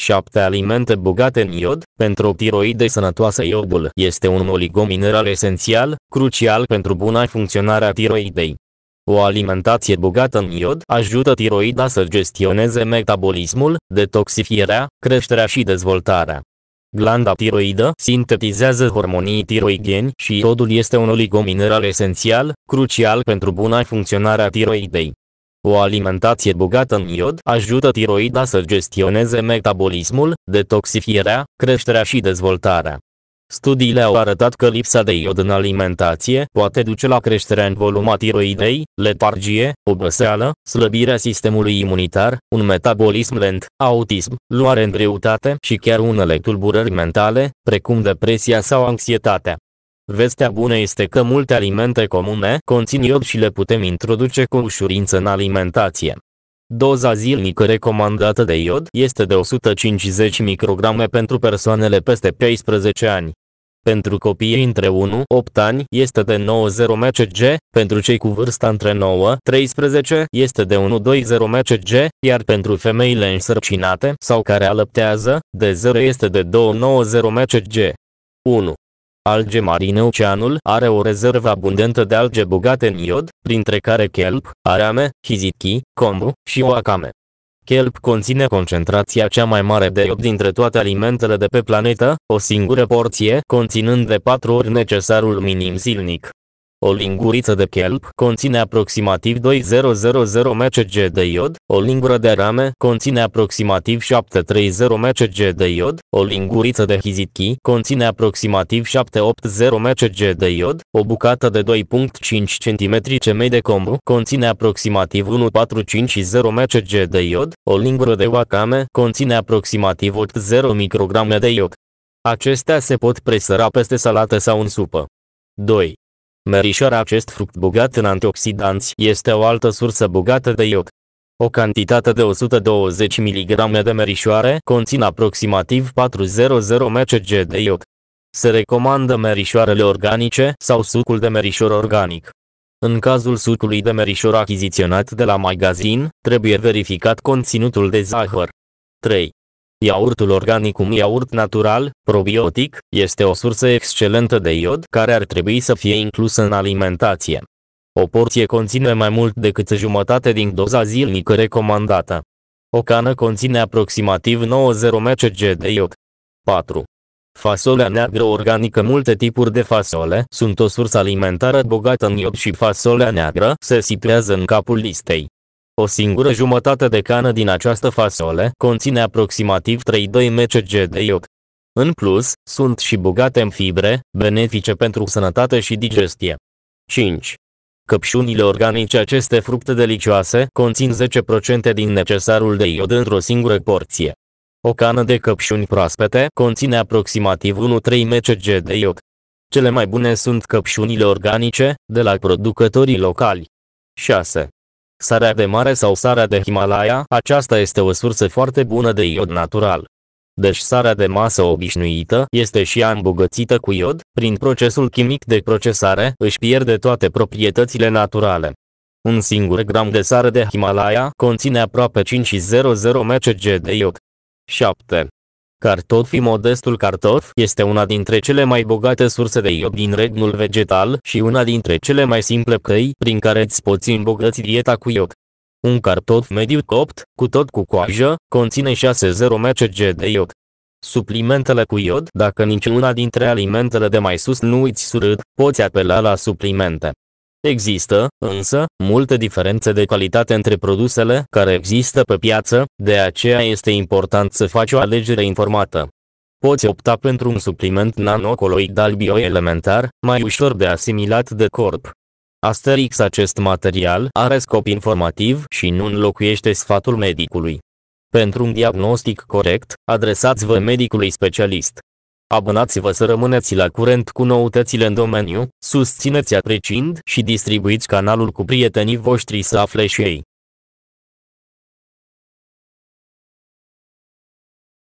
7 alimente bogate în iod, pentru o tiroidă sănătoasă iodul este un oligomineral esențial, crucial pentru buna funcționare a tiroidei. O alimentație bogată în iod ajută tiroida să gestioneze metabolismul, detoxifierea, creșterea și dezvoltarea. Glanda tiroidă sintetizează hormonii tiroidieni și iodul este un oligomineral esențial, crucial pentru buna funcționare a tiroidei. O alimentație bogată în iod ajută tiroida să gestioneze metabolismul, detoxifierea, creșterea și dezvoltarea. Studiile au arătat că lipsa de iod în alimentație poate duce la creșterea în volum a tiroidei, letargie, oboseală, slăbirea sistemului imunitar, un metabolism lent, autism, luare în greutate și chiar unele tulburări mentale, precum depresia sau anxietatea. Vestea bună este că multe alimente comune conțin iod și le putem introduce cu ușurință în alimentație. Doza zilnică recomandată de iod este de 150 micrograme pentru persoanele peste 14 ani. Pentru copiii între 1-8 ani este de 90 mcg, pentru cei cu vârsta între 9-13 este de 120 mcg, iar pentru femeile însărcinate sau care alăptează, de 0 este de 290 mcg. 1. Alge marine oceanul are o rezervă abundentă de alge bogate în iod, printre care kelp, arame, hizitki, kombu și wakame. Kelp conține concentrația cea mai mare de iod dintre toate alimentele de pe planetă, o singură porție conținând de patru ori necesarul minim zilnic. O linguriță de kelp conține aproximativ 2000 mcg de iod, o lingură de rame conține aproximativ 730 mcg de iod, o linguriță de hizitki conține aproximativ 780 mcg de iod, o bucată de 2.5 cm cemei de combu conține aproximativ 1450 mcg de iod, o lingură de wakame conține aproximativ 80 micrograme de iod. Acestea se pot presăra peste salată sau în supă. 2. Merișoara acest fruct bogat în antioxidanți este o altă sursă bogată de iod. O cantitate de 120 mg de merișoare conține aproximativ 400 mcg de iod. Se recomandă merișoarele organice sau sucul de merișor organic. În cazul sucului de merișor achiziționat de la magazin, trebuie verificat conținutul de zahăr. 3. Iaurtul organic un iaurt natural, probiotic, este o sursă excelentă de iod care ar trebui să fie inclusă în alimentație. O porție conține mai mult decât jumătate din doza zilnică recomandată. O cană conține aproximativ 90 mcg de iod. 4. Fasolea neagră organică Multe tipuri de fasole sunt o sursă alimentară bogată în iod și fasolea neagră se situează în capul listei. O singură jumătate de cană din această fasole conține aproximativ 3-2 mcg de iod. În plus, sunt și bogate în fibre, benefice pentru sănătate și digestie. 5. Căpșunile organice Aceste fructe delicioase conțin 10% din necesarul de iod într-o singură porție. O cană de căpșuni proaspete conține aproximativ 1-3 mcg de iod. Cele mai bune sunt căpșunile organice, de la producătorii locali. 6 sarea de mare sau sarea de Himalaya, aceasta este o sursă foarte bună de iod natural. Deci sarea de masă obișnuită este și ea îmbogățită cu iod, prin procesul chimic de procesare își pierde toate proprietățile naturale. Un singur gram de sare de Himalaya conține aproape 5,00 mcg de iod. 7. Cartofi modestul cartof este una dintre cele mai bogate surse de iod din regnul vegetal și una dintre cele mai simple căi prin care îți poți îmbogăți dieta cu iod. Un cartof mediu copt, cu tot cu coajă, conține 6,0 mcg de iod. Suplimentele cu iod Dacă niciuna dintre alimentele de mai sus nu îți surâd, poți apela la suplimente. Există, însă, multe diferențe de calitate între produsele care există pe piață, de aceea este important să faci o alegere informată. Poți opta pentru un supliment nanocoloidal bioelementar, mai ușor de asimilat de corp. Asterix acest material are scop informativ și nu înlocuiește sfatul medicului. Pentru un diagnostic corect, adresați-vă medicului specialist. Abonați-vă să rămâneți la curent cu noutățile în domeniu, susțineți apreciind și distribuiți canalul cu prietenii voștri să afle și ei.